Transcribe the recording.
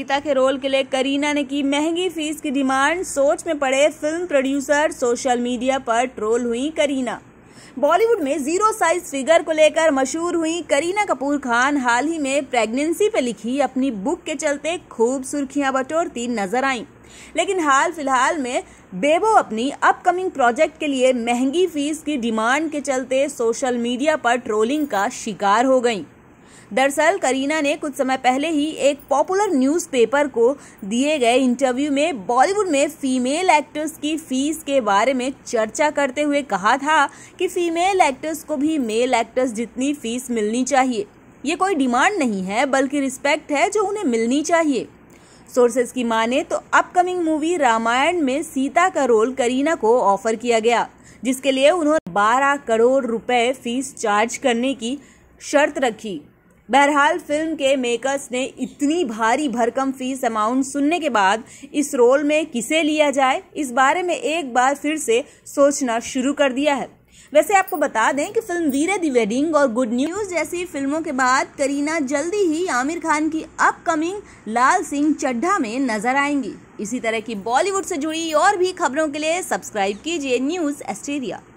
सीता के रोल के लिए करीना ने की महंगी फीस की डिमांड सोच में पड़े फिल्म प्रोड्यूसर सोशल मीडिया पर ट्रोल हुई करीना बॉलीवुड में जीरो साइज फिगर को लेकर मशहूर हुई करीना कपूर खान हाल ही में प्रेगनेंसी पर लिखी अपनी बुक के चलते खूब सुर्खियां बटोरती नजर आईं लेकिन हाल फिलहाल में बेबो अपनी अपकमिंग प्रोजेक्ट के लिए महंगी फीस की डिमांड के चलते सोशल मीडिया पर ट्रोलिंग का शिकार हो गईं दरअसल करीना ने कुछ समय पहले ही एक पॉपुलर न्यूज़पेपर को दिए गए इंटरव्यू में बॉलीवुड में फीमेल एक्टर्स की फीस के बारे में चर्चा करते हुए कहा था कि फीमेल एक्टर्स को भी मेल एक्टर्स जितनी फीस मिलनी चाहिए ये कोई डिमांड नहीं है बल्कि रिस्पेक्ट है जो उन्हें मिलनी चाहिए सोर्सेज की माने तो अपकमिंग मूवी रामायण में सीता का रोल करीना को ऑफर किया गया जिसके लिए उन्होंने 12 करोड़ रुपए फीस चार्ज करने की शर्त रखी बहरहाल फिल्म के मेकर्स ने इतनी भारी भरकम फीस अमाउंट सुनने के बाद इस रोल में किसे लिया जाए इस बारे में एक बार फिर से सोचना शुरू कर दिया है वैसे आपको बता दें कि फिल्म वीरे दी वेडिंग और गुड न्यूज जैसी फिल्मों के बाद करीना जल्दी ही आमिर खान की अपकमिंग लाल सिंह चड्ढा में नजर आएंगी इसी तरह की बॉलीवुड से जुड़ी और भी खबरों के लिए सब्सक्राइब कीजिए न्यूज़ एस्टेरिया